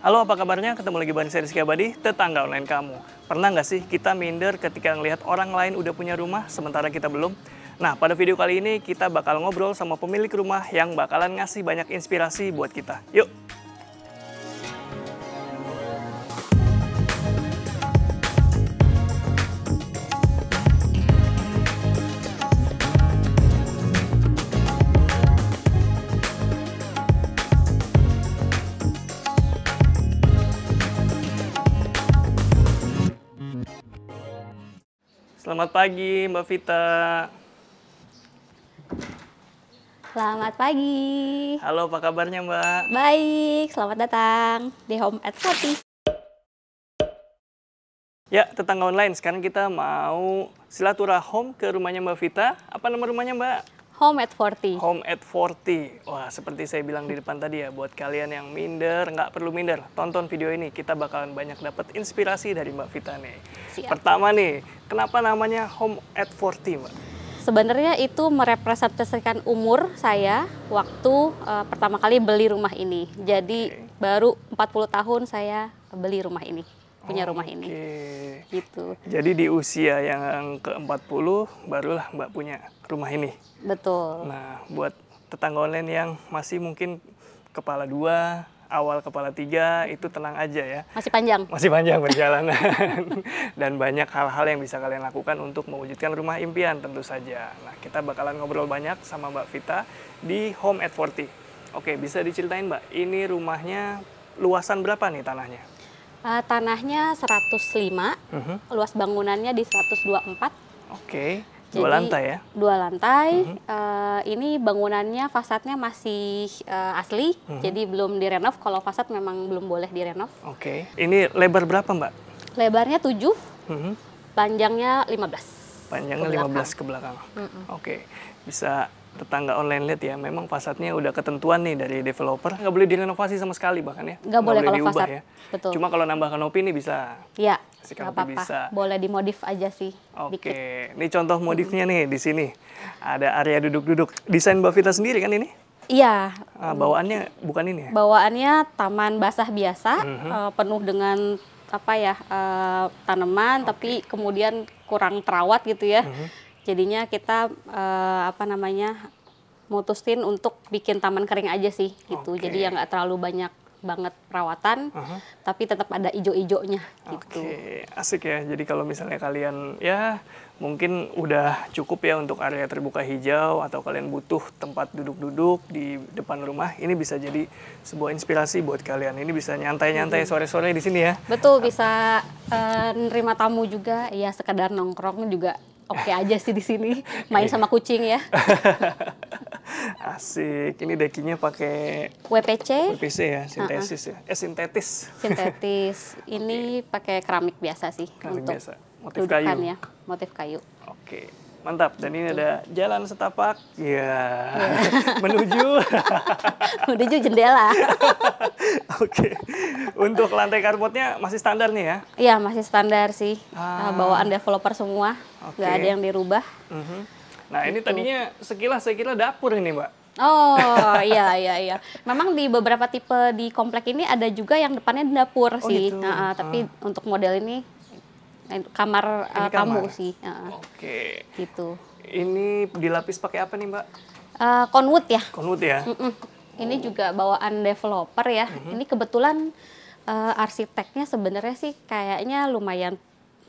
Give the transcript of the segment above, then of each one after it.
Halo, apa kabarnya? Ketemu lagi bareng saya Rizky Abadi, tetangga online kamu. Pernah nggak sih kita minder ketika ngelihat orang lain udah punya rumah, sementara kita belum? Nah, pada video kali ini kita bakal ngobrol sama pemilik rumah yang bakalan ngasih banyak inspirasi buat kita. Yuk, Selamat pagi, Mbak Vita. Selamat pagi. Halo, apa kabarnya, Mbak? Baik, selamat datang di Home at Sati. Ya, tetangga online. Sekarang kita mau silaturahom ke rumahnya Mbak Vita. Apa nama rumahnya, Mbak? Home at 40. Home at 40. Wah, seperti saya bilang di depan tadi ya, buat kalian yang minder, nggak perlu minder, tonton video ini. Kita bakalan banyak dapat inspirasi dari Mbak Vita nih. Siap. Pertama nih, kenapa namanya Home at 40, Mbak? Sebenarnya itu merepresentasikan umur saya waktu uh, pertama kali beli rumah ini. Jadi okay. baru 40 tahun saya beli rumah ini punya rumah okay. ini. Gitu. Jadi di usia yang ke-40 barulah Mbak punya rumah ini. Betul. Nah, buat tetangga online yang masih mungkin kepala dua, awal kepala tiga itu tenang aja ya. Masih panjang. Masih panjang perjalanan dan banyak hal-hal yang bisa kalian lakukan untuk mewujudkan rumah impian tentu saja. Nah kita bakalan ngobrol banyak sama Mbak Vita di Home at 40. Oke bisa diceritain Mbak, ini rumahnya luasan berapa nih tanahnya? Uh, tanahnya 105, uh-huh. Mhm. luas bangunannya di 124. Oke, okay. dua Jadi, lantai ya? Dua lantai. Uh-huh. Uh, ini bangunannya fasadnya masih uh, asli, uh-huh. jadi belum direnov. Kalau fasad memang belum boleh direnov. Oke. Okay. Ini lebar berapa, Mbak? Lebarnya 7, uh-huh. panjangnya 15. Panjangnya ke 15 ke belakang. uh -huh. Oke. Okay. Bisa tetangga online lihat ya, memang fasadnya udah ketentuan nih dari developer, nggak boleh direnovasi sama sekali bahkan ya. Nggak boleh, boleh kalau diubah fasad. ya. Betul. Cuma kalau nambah kanopi ini bisa. Iya. Nggak apa-apa. Bisa. Boleh dimodif aja sih. Oke. Okay. Ini contoh modifnya nih di sini. Ada area duduk-duduk. Desain Bavita sendiri kan ini? Iya. Ah, bawaannya bukan ini ya? Bawaannya taman basah biasa, mm -hmm. penuh dengan apa ya eh, tanaman, okay. tapi kemudian kurang terawat gitu ya. Mm -hmm jadinya kita uh, apa namanya mutusin untuk bikin taman kering aja sih gitu. Okay. Jadi yang nggak terlalu banyak banget perawatan, uh -huh. tapi tetap ada ijo ijo nya gitu. okay. asik ya. Jadi kalau misalnya kalian ya mungkin udah cukup ya untuk area terbuka hijau atau kalian butuh tempat duduk-duduk di depan rumah, ini bisa jadi sebuah inspirasi buat kalian. Ini bisa nyantai-nyantai sore-sore di sini ya. Betul, bisa uh, nerima tamu juga, ya sekedar nongkrong juga oke okay aja sih di sini main iya. sama kucing ya. Asik. Ini dekinya pakai WPC. WPC ya, sintesis uh -huh. ya. Eh sintetis. Sintetis. Ini okay. pakai keramik biasa sih keramik untuk biasa. motif kayu. Ya, motif kayu. Oke. Okay. Mantap. Dan ini ada jalan setapak ya yeah. menuju menuju jendela. Oke. Okay. Untuk lantai karpetnya masih standar nih ya? Iya, masih standar sih. Ah. ah bawaan developer semua. Okay. ada yang dirubah. Mm -hmm. Nah, ini gitu. tadinya sekilas sekilas dapur ini, Mbak. Oh iya iya iya. Memang di beberapa tipe di komplek ini ada juga yang depannya dapur oh, sih. Gitu. Nah, tapi uh. untuk model ini Eh, kamar uh, tamu sih. Uh, Oke. Okay. Gitu. Ini dilapis pakai apa nih Mbak? Uh, eh, Conwood ya. Conwood ya. Mm -mm. Ini juga bawaan developer ya. Mm -hmm. Ini kebetulan uh, arsiteknya sebenarnya sih kayaknya lumayan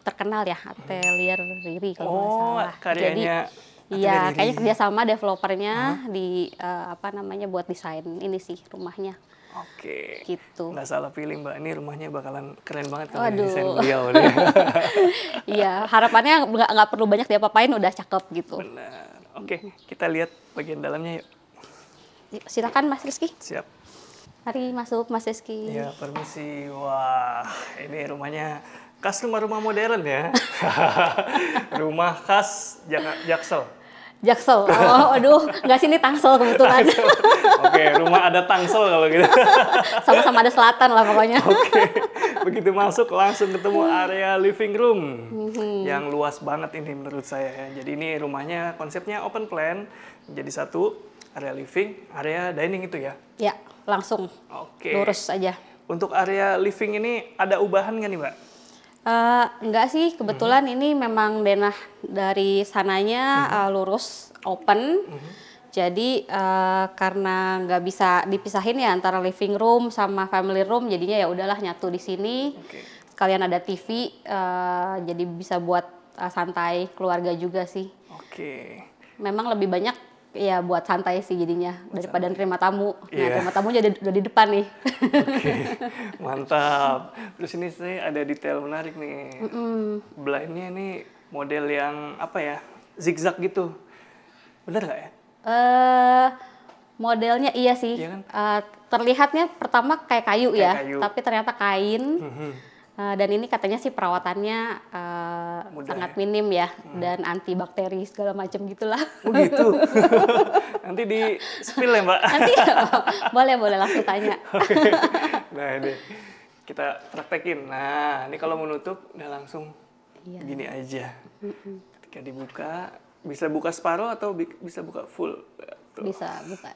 terkenal ya mm-hmm. Atelier Riri kalau oh, nggak salah. Karyanya Jadi Iya, kayaknya kerjasama developernya huh? di uh, apa namanya buat desain ini sih rumahnya. Oke. Gitu. Nggak salah pilih Mbak, ini rumahnya bakalan keren banget kalau Waduh. desain beliau. Iya, harapannya nggak, nggak perlu banyak dia apain udah cakep gitu. Benar. Oke, kita lihat bagian dalamnya yuk. yuk silakan Mas Rizky. Siap. Mari masuk Mas Rizky. Iya, permisi. Wah, ini rumahnya khas rumah-rumah modern ya. rumah khas Jaksel. Jaksel. Oh, aduh, nggak sini Tangsel kebetulan. aja. Oke, okay, rumah ada Tangsel kalau gitu. Sama-sama ada selatan lah pokoknya. Oke. Okay. Begitu masuk langsung ketemu area living room mm-hmm. yang luas banget ini menurut saya. Ya. Jadi ini rumahnya konsepnya open plan. Jadi satu area living, area dining itu ya. Ya, langsung. Oke. Okay. Lurus aja. Untuk area living ini ada ubahan nggak nih, Mbak? Uh, enggak sih, kebetulan hmm. ini memang denah dari sananya hmm. uh, lurus open. Hmm. Jadi uh, karena nggak bisa dipisahin ya antara living room sama family room, jadinya ya udahlah nyatu di sini. Okay. Sekalian ada TV, uh, jadi bisa buat uh, santai keluarga juga sih. Oke. Okay. Memang lebih banyak Iya buat santai sih jadinya daripada santai. nerima tamu. Nah terima iya. tamu jadi udah di depan nih. Okay. Mantap. Terus ini sih ada detail menarik nih. Mm -mm. Blindnya ini model yang apa ya zigzag gitu. Bener nggak ya? Eh uh, modelnya iya sih. Iya kan? uh, terlihatnya pertama kayak kayu ya, kayak ya, kayu. tapi ternyata kain. Mm -hmm Eh, dan ini katanya sih perawatannya uh, sangat ya? minim ya hmm. dan antibakteri segala macam gitulah. Oh gitu. Nanti di spill ya, Mbak. Nanti boleh boleh langsung tanya. okay. Nah, ini kita praktekin. Nah, ini kalau menutup udah langsung iya. gini aja. Ketika dibuka bisa buka separuh atau bisa buka full. Tuh. Bisa buka.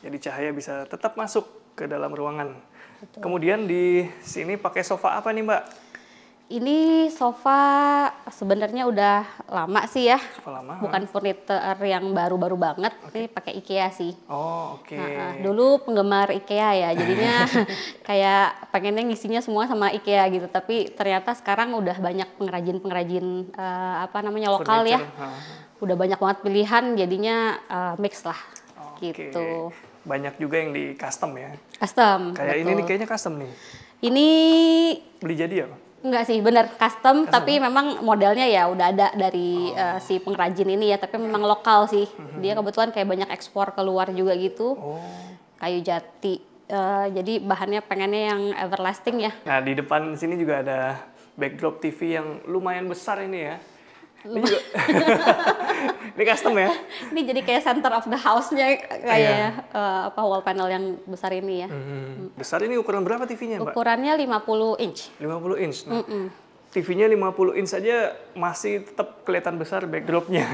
Jadi cahaya bisa tetap masuk ke dalam ruangan Betul. Kemudian di sini pakai sofa apa nih Mbak? Ini sofa sebenarnya udah lama sih ya. Sofa lama. Bukan furniture yang baru-baru banget. Okay. Ini pakai IKEA sih. Oh, oke. Okay. Nah, dulu penggemar IKEA ya. Jadinya kayak pengennya ngisinya semua sama IKEA gitu. Tapi ternyata sekarang udah banyak pengrajin-pengrajin uh, apa namanya lokal ya. Udah banyak banget pilihan jadinya uh, mix lah. Okay. Gitu banyak juga yang di custom ya. Custom. Kayak betul. ini nih kayaknya custom nih. Ini beli jadi ya? Enggak sih, benar custom, custom tapi ya? memang modelnya ya udah ada dari oh. uh, si pengrajin ini ya, tapi memang lokal sih. Mm-hmm. Dia kebetulan kayak banyak ekspor keluar juga gitu. Oh. Kayu jati. Uh, jadi bahannya pengennya yang everlasting ya. Nah, di depan sini juga ada backdrop TV yang lumayan besar ini ya. Ini custom ya? Ini jadi kayak center of the house-nya kayak yeah. Iya. uh, apa wall panel yang besar ini ya. Mm-hmm. Mm -hmm. Besar ini ukuran berapa TV-nya, Mbak? Ukurannya 50 inch. 50 inch. Nah, mm -mm. TV-nya 50 inch saja masih tetap kelihatan besar backdropnya.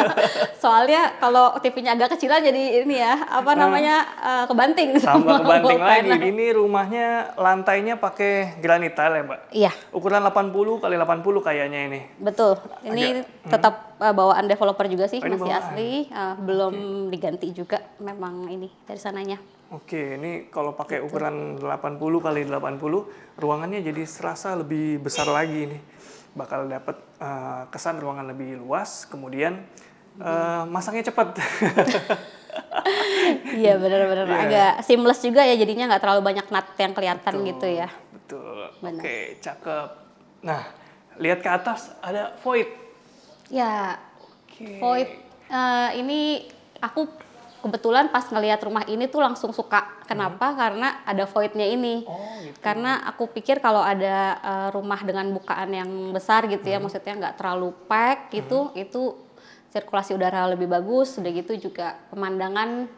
Soalnya kalau TV-nya agak kecilan jadi ini ya, apa eh. namanya, uh, kebanting. Tambah kebanting lagi. Ini rumahnya lantainya pakai granit tile ya Mbak? Iya. Ukuran 80 kali 80 kayaknya ini. Betul. Ini agak, hmm. tetap hmm. bawaan developer juga sih, oh, masih bawaan. asli. Uh, belum okay. diganti juga memang ini dari sananya. Oke, ini kalau pakai ukuran 80 kali 80, ruangannya jadi serasa lebih besar lagi nih. Bakal dapat uh, eh, kesan ruangan lebih luas, kemudian uh, masangnya cepat. Iya benar-benar yeah. agak seamless juga ya jadinya nggak terlalu banyak nat yang kelihatan betul, gitu ya. Betul. benar. Oke, cakep. Nah, lihat ke atas ada void. Ya. Oke. Void uh, ini aku kebetulan pas ngelihat rumah ini tuh langsung suka. Kenapa? Hmm. Karena ada voidnya ini. Oh, gitu. Karena aku pikir kalau ada uh, rumah dengan bukaan yang besar gitu ya, hmm. ya, maksudnya nggak terlalu pack gitu, hmm. itu sirkulasi udara lebih bagus. Udah gitu juga pemandangan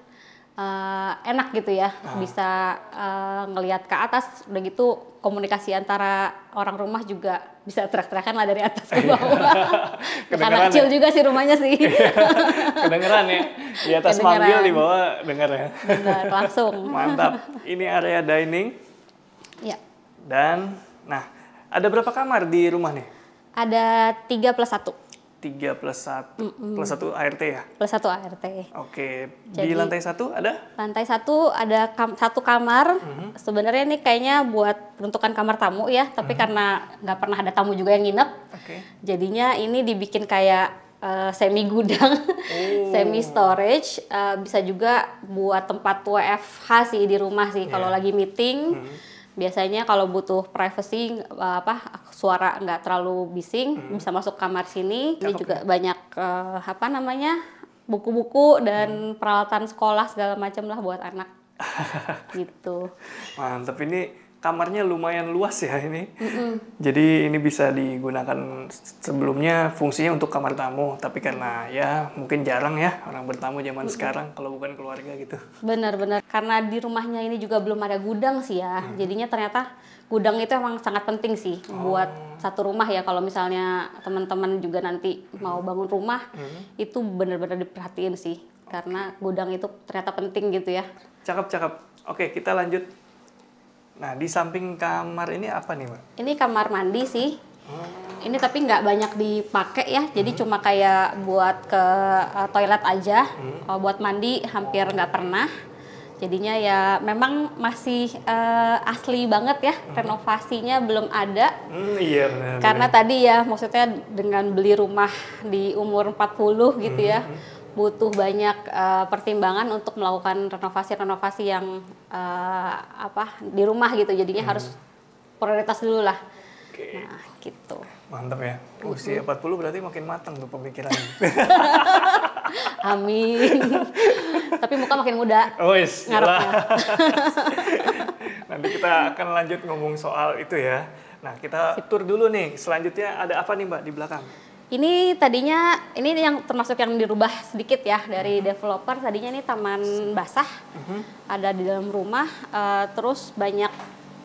uh, enak gitu ya uh. bisa uh, ngelihat ke atas udah gitu komunikasi antara orang rumah juga bisa teriak terakan lah dari atas ke bawah iya. karena ya? kecil juga sih rumahnya sih kedengeran ya di atas manggil di bawah denger ya Bener, langsung mantap ini area dining ya dan nah ada berapa kamar di rumah nih ada tiga plus satu 3 plus satu mm -mm. plus satu ART ya? Plus satu ART. Oke, Jadi, di lantai satu ada? Lantai satu ada kam satu kamar, mm -hmm. sebenarnya ini kayaknya buat peruntukan kamar tamu ya, tapi mm -hmm. karena nggak pernah ada tamu juga yang nginep, okay. jadinya ini dibikin kayak uh, semi gudang, oh. semi storage, uh, bisa juga buat tempat WFH sih di rumah sih, yeah. kalau iya. lagi meeting, mm -hmm biasanya kalau butuh privacy eh, apa suara nggak terlalu bising hmm. bisa masuk kamar sini Cakep ini juga ya. banyak uh, apa namanya buku-buku dan hmm. peralatan sekolah segala macam lah buat anak gitu mantep ini kamarnya lumayan luas ya ini. Mm-mm. Jadi ini bisa digunakan sebelumnya fungsinya untuk kamar tamu, tapi karena ya mungkin jarang ya orang bertamu zaman Mm-mm. sekarang kalau bukan keluarga gitu. Benar-benar karena di rumahnya ini juga belum ada gudang sih ya. Mm. Jadinya ternyata gudang itu emang sangat penting sih oh. buat satu rumah ya kalau misalnya teman-teman juga nanti mm. mau bangun rumah mm. itu benar-benar diperhatiin sih karena gudang itu ternyata penting gitu ya. Cakep-cakep. Oke, kita lanjut Nah, di samping kamar ini apa nih, Mbak? Ini kamar mandi sih. Hmm. Ini tapi nggak banyak dipakai ya, jadi hmm. cuma kayak buat ke eh, toilet aja. Hmm. Uh, buat mandi hampir nggak pernah. Jadinya ya memang masih uh, asli banget ya, hmm. renovasinya belum ada. Hmm, iya -bener. Karena tadi ya maksudnya dengan beli rumah di umur 40 gitu ya, hmm. ya butuh banyak uh, pertimbangan untuk melakukan renovasi-renovasi yang uh, apa di rumah gitu. Jadinya hmm. harus prioritas dulu lah. Okay. Nah, gitu. Mantap ya. Usia empat puluh 40 berarti makin matang tuh pemikirannya. Amin. Tapi muka makin muda. Wis, oh, iya Nanti kita akan lanjut ngomong soal itu ya. Nah, kita Sip. dulu nih. Selanjutnya ada apa nih, Mbak, di belakang? Ini tadinya ini yang termasuk yang dirubah sedikit ya dari mhm. developer. Tadinya ini taman basah uh-huh. ada di dalam rumah, uh, terus banyak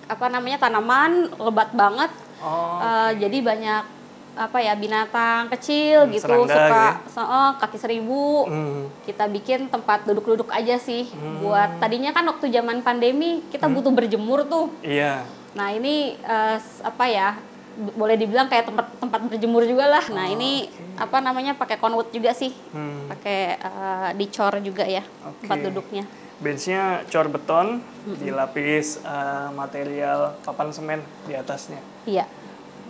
apa namanya tanaman lebat banget. Oh, uh, Jadi banyak apa ya binatang kecil hmm, gitu serangga, suka gitu ya? so, oh, kaki seribu hmm. kita bikin tempat duduk-duduk aja sih hmm. buat tadinya kan waktu zaman pandemi kita hmm. butuh berjemur tuh. Iya. Yeah. Nah ini uh, apa ya boleh dibilang kayak tempat tempat berjemur juga lah. Nah, oh, ini okay. apa namanya pakai konwood juga sih. Hmm. Pakai uh, dicor juga ya okay. tempat duduknya. Benchnya cor beton, mm-hmm. dilapis uh, material papan semen di atasnya. Iya.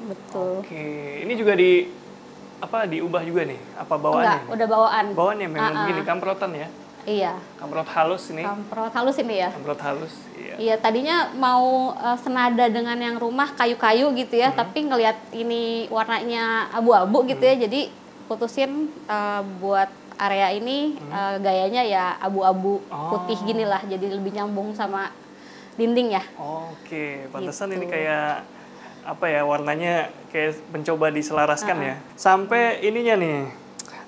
Betul. Oke, okay. ini juga di apa diubah juga nih? Apa bawaannya? Enggak, udah bawaan. Bawaannya memang uh-uh. begini, kamprotan ya. Iya. Kamprot halus ini. Kamprot halus ini ya. Kamprot halus. Iya. Iya, tadinya mau uh, senada dengan yang rumah kayu-kayu gitu ya, hmm. tapi ngelihat ini warnanya abu-abu gitu hmm. ya, mhm. jadi putusin uh, buat area ini hmm. uh, gayanya ya abu-abu oh. putih gini lah, jadi lebih nyambung sama dinding ya. Oke, okay. pantesan gitu. ini kayak apa ya warnanya kayak mencoba diselaraskan uh -huh. ya. Sampai ininya nih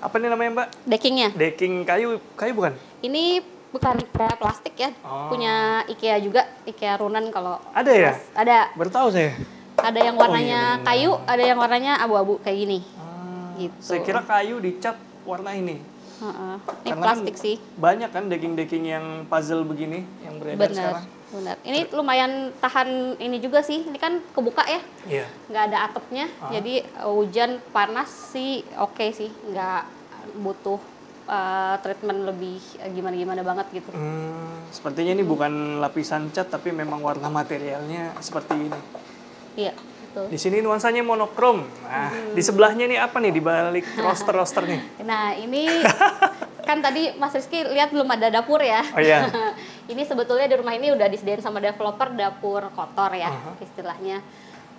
apa nih namanya mbak? Dekingnya. Deking kayu, kayu bukan? Ini bukan kayak plastik ya, oh. punya IKEA juga, IKEA Runan kalau. Ada ya? Mas, ada. Bertahu saya. Ada yang warnanya oh, iya, iya, kayu, ada yang warnanya abu-abu kayak gini. Ah, gitu. Saya kira kayu dicat warna ini. Uh -uh. Ini Karena plastik kan sih. Banyak kan daging-daging yang puzzle begini yang beredar Bener. sekarang. Benar. Ini lumayan tahan ini juga sih. Ini kan kebuka ya. Iya. Nggak ada atapnya. Uh-huh. Jadi eh, hujan panas sih oke okay sih. Nggak butuh uh, treatment lebih eh, gimana-gimana banget gitu. Hmm, sepertinya ini bukan lapisan cat tapi memang warna materialnya seperti ini. Iya. Betul. Di sini nuansanya monokrom. Nah, hmm. di sebelahnya ini apa nih di balik roster-roster nih? Nah, ini kan tadi Mas Rizky lihat belum ada dapur ya. Oh iya. ini sebetulnya di rumah ini udah disediain sama developer dapur kotor ya uh-huh. istilahnya.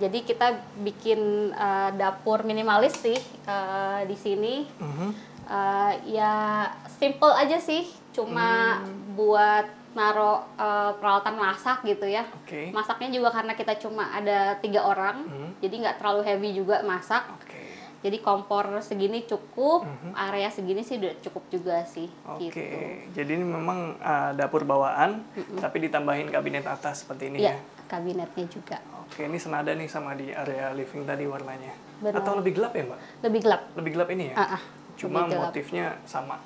Jadi kita bikin uh, dapur minimalis sih uh, di sini. Uh-huh. Uh, ya simple aja sih, cuma hmm. buat naro uh, peralatan masak gitu ya. Okay. Masaknya juga karena kita cuma ada tiga orang, hmm. jadi nggak terlalu heavy juga masak. Okay jadi kompor segini cukup mm-hmm. area segini sih udah cukup juga sih oke okay. gitu. jadi ini memang uh, dapur bawaan mm-hmm. tapi ditambahin kabinet atas seperti ini ya, ya kabinetnya juga oke okay, ini senada nih sama di area living tadi warnanya Benar. atau lebih gelap ya mbak lebih gelap lebih gelap ini ya uh-uh, cuma motifnya sama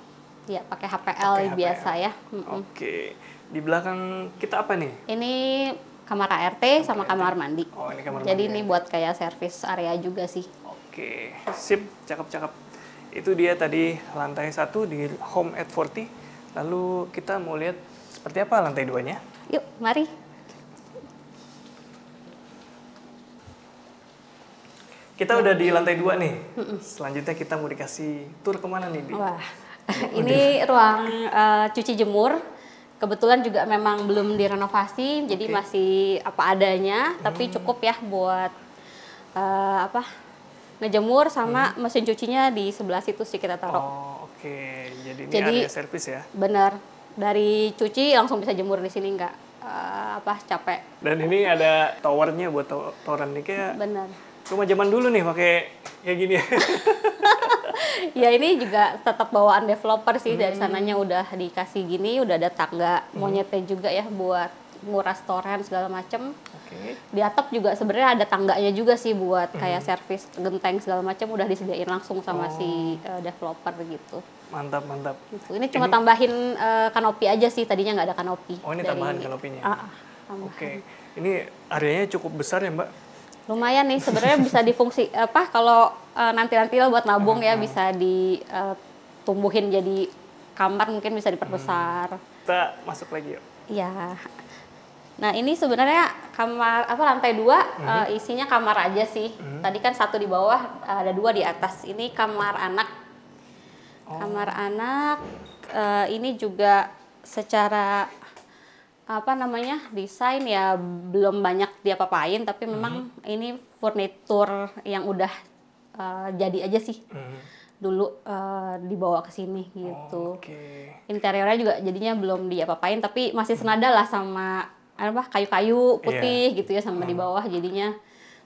Iya, pakai HPL pake biasa ya mhm. oke okay. di belakang kita apa nih ini kamar ART sama kamar mandi. Oh, ini kamar Jadi mandi. ini ya. buat kayak service area juga sih. Oke, sip, cakep-cakep. Itu dia tadi lantai satu di Home at 40. Lalu kita mau lihat seperti apa lantai duanya. Yuk, mari. Kita udah di lantai dua nih. Selanjutnya kita mau dikasih tur kemana nih, Bi? Wah, ini ruang uh, cuci jemur. Kebetulan juga memang belum direnovasi, okay. jadi masih apa adanya. Hmm. Tapi mm-hmm. cukup ya buat uh, apa ngejemur sama hmm. mesin cucinya di sebelah situ sih kita taruh. Oh, oke. Okay. Jadi ini Jadi, area servis ya. Benar. Dari cuci langsung bisa jemur di sini enggak uh, eh, apa capek. Dan ini ada towernya buat to toweran nih kayak. Benar. Cuma zaman dulu nih pakai kayak gini. ya ini juga tetap bawaan developer sih hmm. dari sananya udah dikasih gini, udah ada tangga hmm. monyetnya juga ya buat mau restoran segala macem. Okay. Di atap juga sebenarnya ada tangganya juga sih buat hmm. kayak servis genteng segala macam udah disediain langsung sama oh. si uh, developer gitu. Mantap mantap. Gitu. Ini cuma ini... tambahin uh, kanopi aja sih tadinya nggak ada kanopi. Oh ini dari... tambahan kanopinya. Ah, ah, Oke, okay. ini areanya cukup besar ya mbak? Lumayan nih sebenarnya bisa difungsi apa kalau uh, eh, nanti nanti lah buat nabung ya, hmm. ya bisa ditumbuhin jadi kamar mungkin bisa diperbesar. Hmm. Kita masuk lagi yuk. Iya. Nah ini sebenarnya kamar apa lantai dua hmm. uh, isinya kamar aja sih. Hmm. Tadi kan satu di bawah ada dua di atas. Ini kamar anak. Oh. Kamar anak uh, ini juga secara apa namanya desain ya belum banyak dia papain tapi mhm. memang ini furnitur yang udah uh, jadi aja sih. Hmm dulu uh, dibawa ke sini gitu. okay. Interiornya juga jadinya belum diapa-apain tapi masih senada lah sama apa kayu-kayu putih yeah. gitu ya sama hmm. di bawah jadinya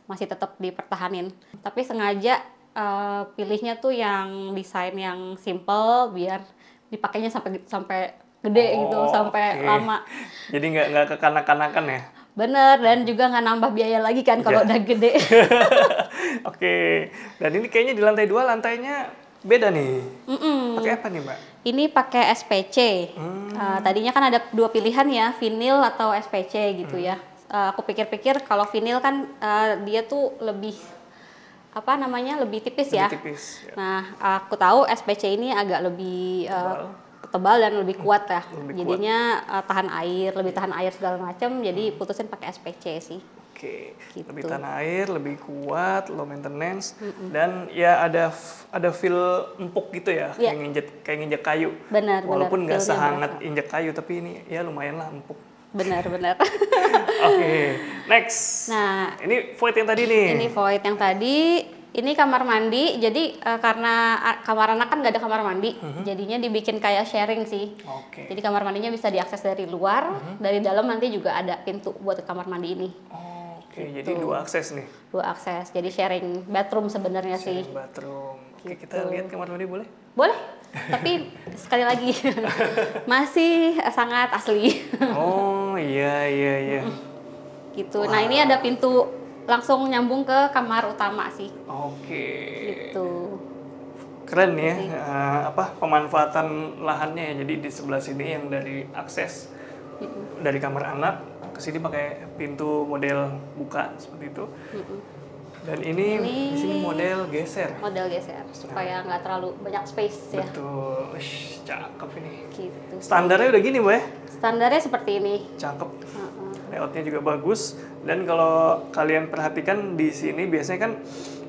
masih tetap dipertahanin. Tapi sengaja uh, pilihnya tuh yang desain yang simple biar dipakainya sampai sampai gede oh, gitu sampai okay. lama. Jadi nggak nggak kekanak-kanakan ya? Bener dan juga nggak nambah biaya lagi kan kalau yeah. udah gede. Oke. Okay. Dan ini kayaknya di lantai dua lantainya beda nih. Mm -mm. Pakai apa nih mbak? ini pakai SPC. Hmm. Uh, tadinya kan ada dua pilihan ya, vinil atau SPC gitu hmm. ya. Uh, aku pikir-pikir kalau vinil kan uh, dia tuh lebih apa namanya lebih tipis lebih ya. Tipis, ya. Nah aku tahu SPC ini agak lebih tebal, uh, tebal dan lebih hmm. kuat ya. Lebih Jadinya kuat. Uh, tahan air, lebih iya. tahan air segala macam. Jadi hmm. putusin pakai SPC sih gitu. lebih tanah air lebih kuat low maintenance mm hmm dan ya ada ada feel empuk gitu ya yeah. kayak nginjek kayak nginjek kayu benar walaupun nggak sehangat benar. injek kayu tapi ini ya lumayan lah empuk benar benar oke okay. next nah ini void yang tadi nih ini void yang tadi ini kamar mandi, jadi uh, karena kamar anak kan nggak ada kamar mandi, uh mm-hmm. -huh. jadinya dibikin kayak sharing sih. Okay. Jadi kamar mandinya bisa diakses dari luar, uh mm-hmm. -huh. dari dalam nanti juga ada pintu buat kamar mandi ini. Oh. Oke, gitu. jadi dua akses nih. Dua akses. Jadi sharing bathroom sebenarnya sih. Sharing bathroom. Oke, gitu. kita lihat kamar mandi boleh? Boleh. Tapi sekali lagi masih sangat asli. oh, iya iya iya. Gitu. Wow. Nah, ini ada pintu langsung nyambung ke kamar utama sih. Oke. Gitu. Keren ya. Uh, apa pemanfaatan lahannya ya. Jadi di sebelah sini yang dari akses dari kamar anak ke sini pakai pintu model buka seperti itu mm-hmm. dan ini, ini di sini model geser model geser supaya nah. nggak nah. terlalu banyak space ya betul Ush, cakep ini gitu standarnya udah gini bu ya standarnya seperti ini cakep mm-hmm. layoutnya juga bagus dan kalau kalian perhatikan di sini biasanya kan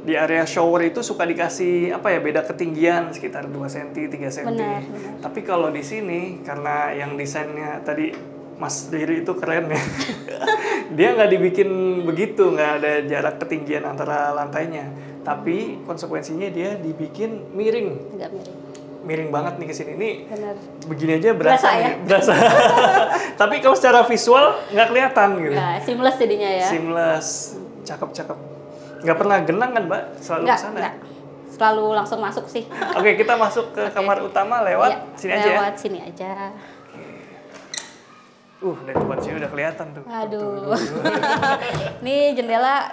di area shower itu suka dikasih apa ya beda ketinggian sekitar 2 cm, 3 cm. Benar, benar. Tapi kalau di sini karena yang desainnya tadi Mas Riri itu keren ya. dia nggak dibikin begitu, nggak ada jarak ketinggian antara lantainya. Tapi konsekuensinya dia dibikin miring. Nggak miring. Miring banget nih kesini sini. Ini Bener. begini aja berasa. Berasa ya? Berasa. Tapi kalau secara visual nggak kelihatan gitu. Nah, seamless jadinya ya. Seamless. Cakep-cakep. Nggak pernah genang kan, Mbak? Selalu nggak, kesana. Nggak selalu langsung masuk sih. Oke, kita masuk ke okay. kamar utama lewat iya, ya, sini lewat aja. Lewat sini aja. Uh, dari tempat sini udah kelihatan tuh. Aduh. Ini jendela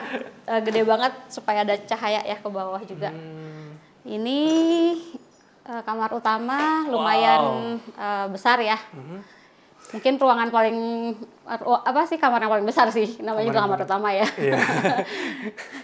uh, gede banget supaya ada cahaya ya ke bawah juga. Hmm. Ini uh, kamar utama lumayan wow. uh, besar ya. -hmm. Mungkin ruangan paling apa sih kamar yang paling besar sih? Namanya kamar juga kamar utama ya. Iya.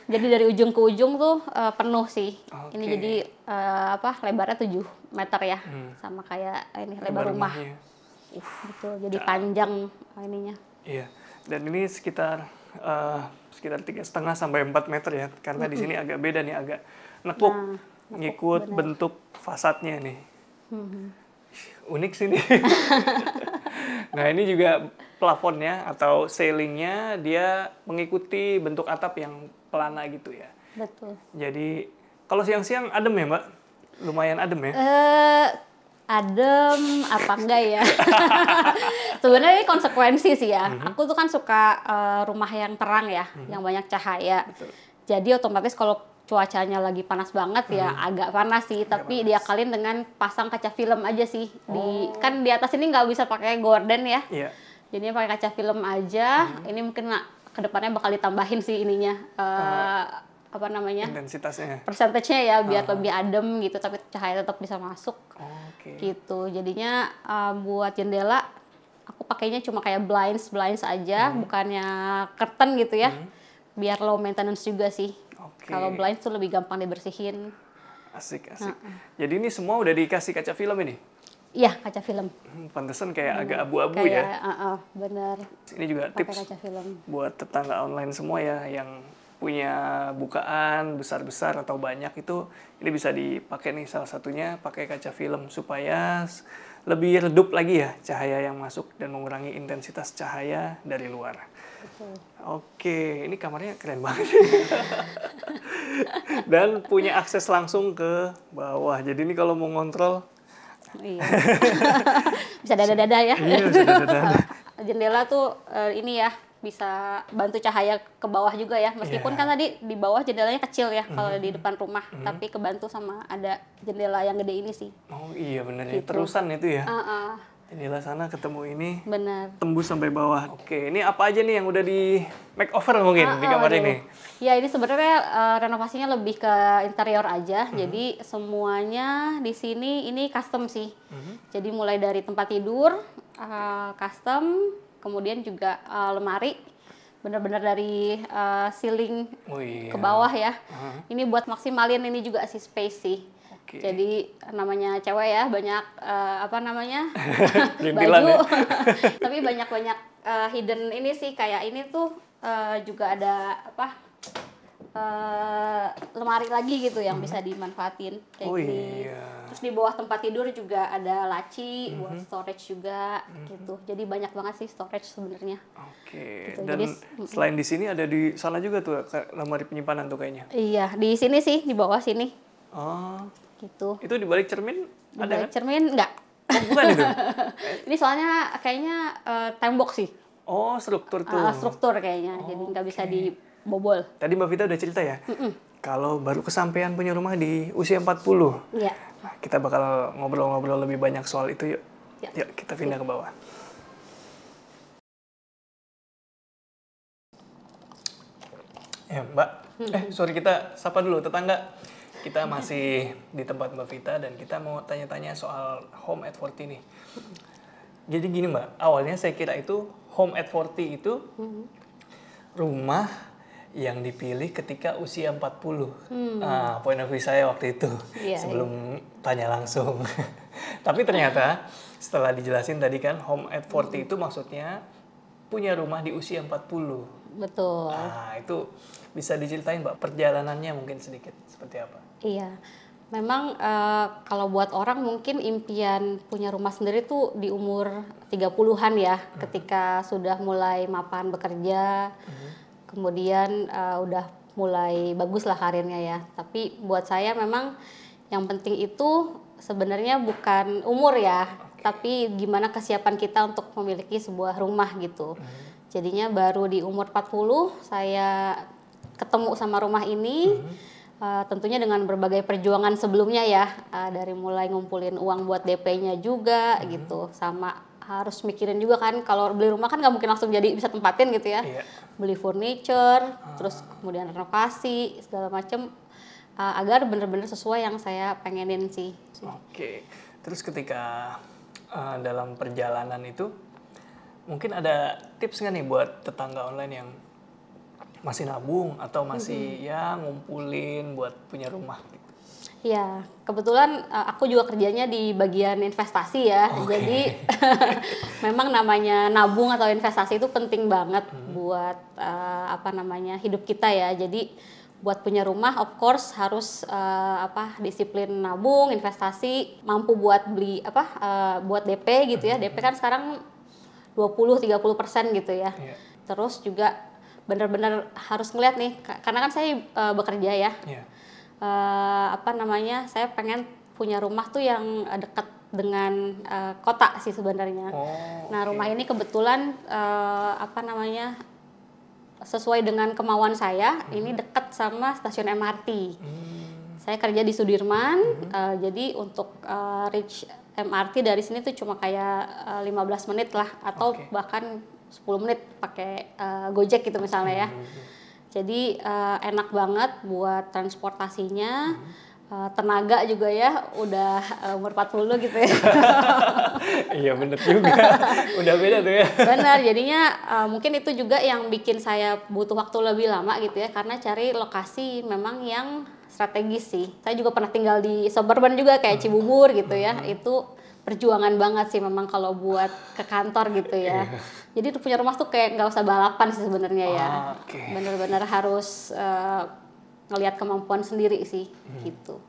jadi dari ujung ke ujung tuh uh, penuh sih. Okay. Ini jadi uh, apa lebarnya 7 meter ya. Hmm. Sama kayak ini lebar, lebar rumah. Rumahnya. Ya gitu. Jadi Cara. panjang ininya. Iya. Dan ini sekitar uh, sekitar tiga setengah sampai 4 meter ya, karena mm -hmm. di sini agak beda nih, agak nekuk, nah, ngikut bener. bentuk fasadnya nih. Mm -hmm. Unik sih nah ini juga plafonnya atau ceilingnya dia mengikuti bentuk atap yang pelana gitu ya. Betul. Jadi kalau siang-siang adem ya mbak, lumayan adem ya. Uh, adem apa enggak ya sebenarnya ini konsekuensi sih ya mm-hmm. aku tuh kan suka uh, rumah yang terang ya mm-hmm. yang banyak cahaya Betul. jadi otomatis kalau cuacanya lagi panas banget mm-hmm. ya mhm. agak panas sih agak tapi panas. diakalin dengan pasang kaca film aja sih oh. di kan di atas ini nggak bisa pakai gorden ya yeah. jadi pakai kaca film aja mm-hmm. ini mungkin nah, kedepannya bakal ditambahin sih ininya uh, uh apa namanya intensitasnya persentasenya ya biar uh. lebih adem gitu tapi cahaya tetap bisa masuk oh okay. gitu jadinya uh, buat jendela aku pakainya cuma kayak blinds blinds aja hmm. bukannya curtain gitu ya hmm. biar low maintenance juga sih okay. kalau blinds tuh lebih gampang dibersihin asik asik nah. jadi ini semua udah dikasih kaca film ini Iya, kaca film. Hmm, pantesan kayak hmm. agak abu-abu ya. uh, uh, bener. Ini juga Pake tips kaca film. buat tetangga online semua ya yang punya bukaan besar-besar atau banyak itu ini bisa dipakai nih salah satunya pakai kaca film supaya lebih redup lagi ya cahaya yang masuk dan mengurangi intensitas cahaya dari luar. okay. Oke, ini kamarnya keren banget. dan punya akses langsung ke bawah. Jadi ini kalau mau ngontrol iya. bisa dada-dada ya. Iya, bisa dada-dada. Jendela tuh eh, ini ya bisa bantu cahaya ke bawah juga ya meskipun yeah. kan tadi di bawah jendelanya kecil ya mm. kalau di mm-hmm. depan rumah mm. tapi kebantu sama ada jendela yang gede ini sih oh iya benar ya. gitu. terusan itu ya uh -uh. jendela sana ketemu ini bener tembus sampai bawah oke ini apa aja nih yang udah di makeover mungkin uh di kamar aduh. ini ya ini sebenarnya uh, renovasinya lebih ke interior aja mm. jadi semuanya di sini ini custom sih mm. jadi mulai dari tempat tidur uh, custom kemudian juga uh, lemari benar-benar dari uh, ceiling oh, iya. ke bawah ya. Uh-huh. Ini buat maksimalin ini juga si space sih. Okay. Jadi namanya cewek ya banyak uh, apa namanya baju, ya. tapi banyak-banyak uh, hidden ini sih kayak ini tuh uh, juga ada apa uh, lemari lagi gitu yang -hmm. bisa mm-hmm. dimanfaatin kayak oh, Iya. Terus di bawah tempat tidur juga ada laci mm -hmm. buat storage juga mm -hmm. gitu. Jadi banyak banget sih storage sebenarnya. Oke. Okay. Gitu. Dan Jadi, selain di sini ada di sana juga tuh lemari penyimpanan tuh kayaknya. Iya, di sini sih di bawah sini. Oh. Gitu. Itu di balik cermin di ada balik kan? cermin enggak? Oh, bukan itu. ini soalnya kayaknya uh, tembok sih. Oh, struktur tuh. Uh, struktur kayaknya. Oh, Jadi nggak okay. bisa di Bobol. Tadi Mbak Vita udah cerita ya. Mm -mm. Kalau baru kesampaian punya rumah di usia 40. Iya. Yeah. Kita bakal ngobrol-ngobrol lebih banyak soal itu yuk. Yeah. Yuk, kita pindah yeah. ke bawah. Ya, Mbak. Eh, sorry kita sapa dulu tetangga. Kita masih di tempat Mbak Vita dan kita mau tanya-tanya soal home at 40 nih. Jadi gini Mbak, awalnya saya kira itu home at 40 itu rumah yang dipilih ketika usia 40. Hmm. Uh, point of view saya waktu itu yeah, iya. sebelum yeah. tanya langsung. Tapi ternyata setelah dijelasin tadi kan home at 40 hmm. itu maksudnya punya rumah di usia 40. Betul. Nah, itu bisa diceritain Mbak perjalanannya mungkin sedikit seperti apa? Iya. Memang e, kalau buat orang mungkin impian punya rumah sendiri tuh di umur 30-an ya, hmm. ketika sudah mulai mapan bekerja. Hmm kemudian uh, udah mulai bagus lah karirnya ya tapi buat saya memang yang penting itu sebenarnya bukan umur ya okay. tapi gimana kesiapan kita untuk memiliki sebuah rumah gitu hmm jadinya baru di umur 40 saya ketemu sama rumah ini hmm Uh, tentunya dengan berbagai perjuangan sebelumnya ya uh, dari mulai ngumpulin uang buat DP-nya juga mm-hmm. gitu sama harus mikirin juga kan kalau beli rumah kan nggak mungkin langsung jadi bisa tempatin gitu ya yeah. beli furniture hmm. terus kemudian renovasi segala macem uh, agar benar-benar sesuai yang saya pengenin sih oke okay. terus ketika uh, dalam perjalanan itu mungkin ada tips nggak nih buat tetangga online yang masih nabung atau masih mm -hmm. ya ngumpulin buat punya rumah Iya, kebetulan eh, aku juga kerjanya di bagian investasi ya. Okay. Jadi memang namanya nabung atau investasi itu penting banget hmm. buat uh, apa namanya hidup kita ya. Jadi buat punya rumah of course harus uh, apa disiplin nabung, investasi, mampu buat beli apa uh, buat DP gitu ya. Hmm. DP kan sekarang 20 30% gitu ya. Yeah. Terus juga benar-benar harus ngeliat nih karena kan saya uh, bekerja ya. Yeah uh, apa namanya saya pengen punya rumah tuh yang eh, dekat dengan uh, kota sih sebenarnya. Oh, nah okay. rumah ini kebetulan uh, apa namanya sesuai dengan kemauan saya hmm. ini dekat sama stasiun MRT. Hmm. Saya kerja di Sudirman, hmm. uh, jadi untuk uh, reach MRT dari sini tuh cuma kayak uh, 15 menit lah atau okay. bahkan 10 menit pakai uh, Gojek gitu misalnya ya. Hmm, hmm, hmm. Jadi uh, enak banget buat transportasinya. Uh, tenaga juga ya udah uh, umur 40 gitu ya. iya bener juga. Udah beda tuh ya. Bener, jadinya uh, mungkin itu juga yang bikin saya butuh waktu lebih lama gitu ya karena cari lokasi memang yang strategis sih. Saya juga pernah tinggal di suburban juga kayak hmm. Cibubur gitu ya. Hmm. Itu perjuangan banget sih memang kalau buat ke kantor gitu ya. Yeah. Jadi punya rumah tuh kayak nggak usah balapan sih sebenarnya ya. Ah, okay. Bener-bener harus uh, ngelihat kemampuan sendiri sih hmm. gitu.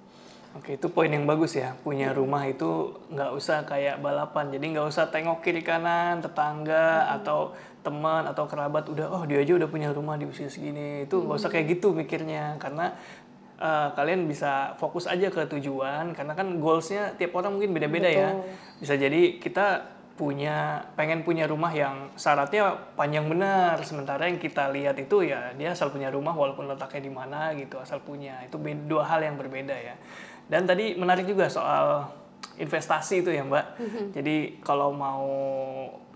Oke okay, itu poin yang bagus ya punya hmm. rumah itu nggak usah kayak balapan jadi nggak usah tengok kiri kanan tetangga hmm. atau teman atau kerabat udah oh dia aja udah punya rumah di usia segini itu nggak hmm. usah kayak gitu mikirnya karena uh, kalian bisa fokus aja ke tujuan karena kan goalsnya tiap orang mungkin beda-beda ya bisa jadi kita punya pengen punya rumah yang syaratnya panjang benar sementara yang kita lihat itu ya dia asal punya rumah walaupun letaknya di mana gitu asal punya itu dua hal yang berbeda ya dan tadi menarik juga soal investasi itu ya mbak mm-hmm. jadi kalau mau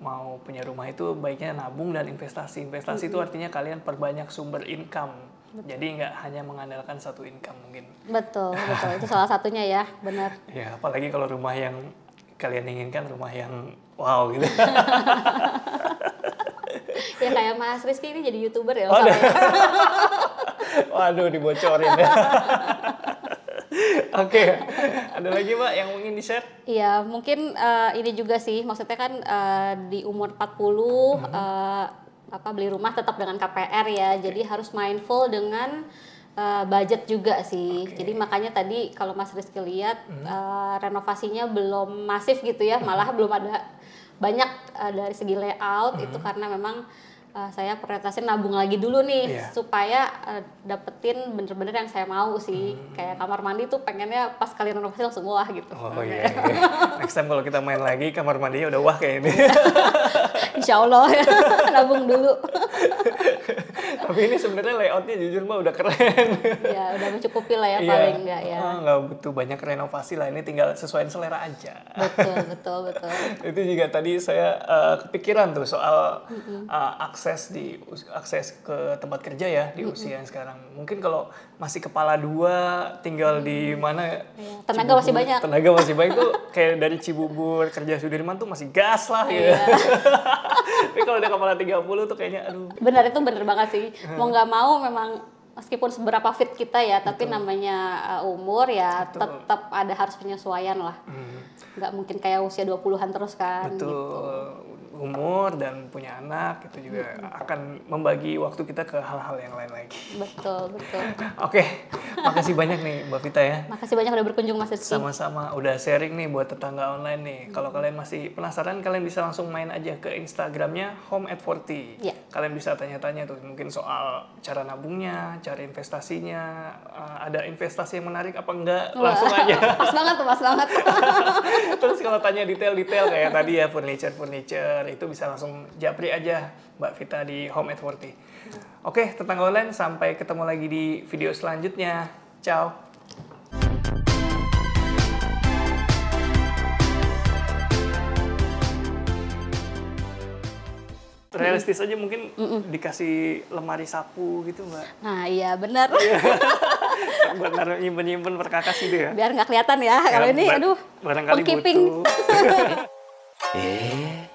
mau punya rumah itu baiknya nabung dan investasi investasi itu mm-hmm. artinya kalian perbanyak sumber income Betul. Jadi nggak hanya mengandalkan satu income mungkin. Betul, betul. Itu salah satunya ya, benar. Ya, apalagi kalau rumah yang kalian inginkan rumah yang wow gitu. ya kayak Mas Rizky ini jadi youtuber ya. Oh, Waduh, dibocorin ya. Oke, okay. ada lagi mbak yang ingin di share? Iya, mungkin uh, ini juga sih, maksudnya kan uh, di umur 40 mm -hmm. uh, apa beli rumah tetap dengan KPR ya. Okay. Jadi harus mindful dengan uh, budget juga sih. Okay. Jadi makanya tadi kalau Mas Rizky lihat hmm. uh, renovasinya belum masif gitu ya, hmm. malah belum ada banyak uh, dari segi layout hmm. itu karena memang uh, saya prioritasin nabung lagi dulu nih yeah. supaya uh, dapetin bener-bener yang saya mau sih hmm. kayak kamar mandi tuh pengennya pas kalian renovasi langsung wah gitu oh iya, yeah, iya. next time kalau kita main lagi kamar mandinya udah wah kayak ini Insya Allah ya, nabung dulu. Tapi ini sebenarnya layoutnya jujur mah udah keren. ya udah mencukupi lah ya iya. paling enggak ya. Ah, nggak enggak butuh banyak renovasi lah, ini tinggal sesuai selera aja. Betul betul betul. Itu juga tadi saya uh, kepikiran tuh soal uh, akses di akses ke tempat kerja ya di usia yang sekarang. Mungkin kalau masih kepala dua, tinggal hmm. di mana? Iya, tenaga Cibubur. masih banyak. Tenaga masih banyak tuh kayak dari Cibubur kerja Sudirman tuh masih gas lah ya. Tapi kalau udah kepala 30 tuh kayaknya aduh. Benar itu benar banget sih. Hmm. Mau nggak mau memang meskipun seberapa fit kita ya, tapi Betul. namanya eh, umur ya tetap ada harus penyesuaian lah. Hmm. Nggak mungkin kayak usia 20-an terus kan gitu. Betul. gitu umur dan punya anak itu juga akan membagi waktu kita ke hal-hal yang lain lagi. Betul, betul. Oke. Makasih banyak nih Mbak Vita ya. Makasih banyak udah berkunjung Mas Rizky. Sama-sama udah sharing nih buat tetangga online nih. Hmm. Kalau kalian masih penasaran kalian bisa langsung main aja ke Instagramnya home at 40. Yeah. Kalian bisa tanya-tanya tuh mungkin soal cara nabungnya, cara investasinya, eh, ada investasi yang menarik apa enggak Wah. langsung aja. pas banget tuh, pas banget. Terus kalau tanya detail-detail kayak tadi ya furniture furniture itu bisa langsung japri aja Mbak Vita di home at 40. Hmm. Iya. Oke, tetangga online sampai ketemu lagi di video selanjutnya. Ciao. realistis aja mungkin mm -mm. dikasih lemari sapu gitu mbak. Nah iya benar. Iya. Buat naruh nyimpen nyimpen perkakas gitu ya. Biar nggak kelihatan ya kalau iya, ini, aduh. Barangkali butuh. eh.